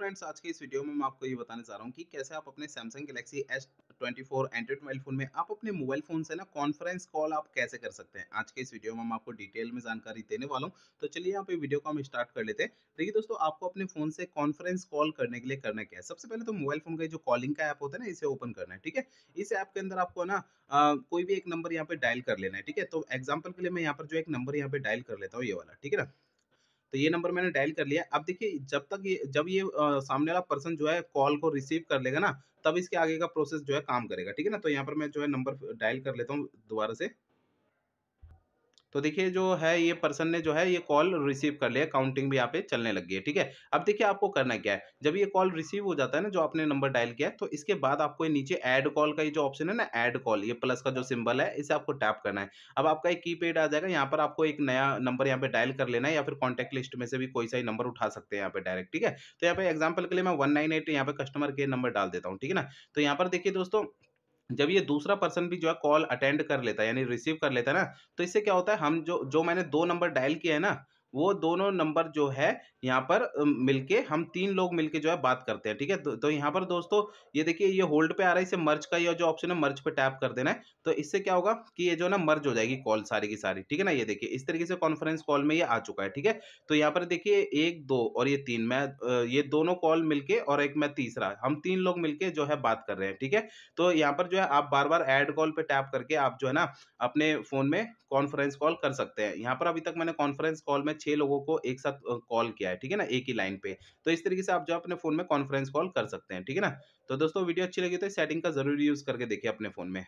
friends आज के इस वीडियो में मैं आपको ये बताने जा रहा हूँ कि कैसे आप अपने Samsung Galaxy S twenty four android mobile phone में आप अपने मोबाइल फोन से ना कॉन्फ्रेंस कॉल आप कैसे कर सकते हैं आज के इस वीडियो में मैं आपको डिटेल में जानकारी देने वाला हूँ तो चलिए यहाँ पे वीडियो को हम स्टार्ट कर लेते हैं देखिए दोस्तों आपको अपने फोन से कॉन्फ्रेंस कॉल करने के लिए करना क्या है सबसे पहले तो मोबाइल फोन का जो कॉलिंग का ऐप होता है ना इसे ओपन करना है ठीक है इस ऐप के अंदर आपको ना कोई भी एक नंबर यहाँ पे डायल कर लेना है ठीक है तो एग्जाम्पल के लिए मैं यहाँ पर जो एक नंबर यहाँ पे डायल कर लेता हूँ ये वाला ठीक है ना तो ये नंबर मैंने डायल कर लिया अब देखिए जब तक ये जब ये आ, सामने वाला पर्सन जो है कॉल को रिसीव कर लेगा ना तब इसके आगे का प्रोसेस जो है काम करेगा ठीक है ना तो यहाँ पर मैं जो है नंबर डायल कर लेता हूँ दोबारा से तो देखिए जो है ये पर्सन ने जो है ये कॉल रिसीव कर लिया काउंटिंग भी यहाँ पे चलने लग गई है ठीक है अब देखिए आपको करना क्या है जब ये कॉल रिसीव हो जाता है ना जो आपने नंबर डायल किया है तो इसके बाद आपको नीचे एड कॉल का ये जो ऑप्शन है ना एड कॉल ये प्लस का जो सिंबल है इसे आपको टैप करना है अब आपका एक की आ जाएगा यहाँ पर आपको एक नया नंबर यहाँ पे डायल कर लेना है या फिर कॉन्टैक्ट लिस्ट में से भी कोई सा ही नंबर उठा सकते हैं यहाँ पे डायरेक्ट ठीक है तो यहाँ पे एग्जाम्पल के लिए मैं वन नाइन एट यहाँ पे कस्टमर केयर नंबर डाल देता हूँ ठीक है ना तो यहाँ पर देखिए दोस्तों जब ये दूसरा पर्सन भी जो है कॉल अटेंड कर लेता है यानी रिसीव कर लेता है ना तो इससे क्या होता है हम जो जो मैंने दो नंबर डायल किया है ना वो दोनों नंबर जो है यहाँ पर मिलके हम तीन लोग मिलके जो है बात करते हैं ठीक है तो, तो यहाँ पर दोस्तों ये देखिए ये होल्ड पे आ रहा है इसे मर्ज का ये जो ऑप्शन है मर्ज पे टैप कर देना है तो इससे क्या होगा कि ये जो ना मर्ज हो जाएगी कॉल सारी की सारी ठीक है ना ये देखिए इस तरीके से कॉन्फ्रेंस कॉल में ये आ चुका है ठीक है तो यहाँ पर देखिए एक दो और ये तीन मैं ये दोनों कॉल मिलके और एक मैं तीसरा हम तीन लोग मिलकर जो है बात कर रहे हैं ठीक है तो यहाँ पर जो है आप बार बार एड कॉल पे टैप करके आप जो है ना अपने फोन में कॉन्फ्रेंस कॉल कर सकते हैं यहाँ पर अभी तक मैंने कॉन्फ्रेंस कॉल में छह लोगों को एक साथ कॉल किया है ठीक है ना एक ही लाइन पे तो इस तरीके से आप जो अपने फोन में कॉन्फ्रेंस कॉल कर सकते हैं ठीक है ना तो दोस्तों वीडियो अच्छी लगी तो सेटिंग का जरूर यूज करके देखिए अपने फोन में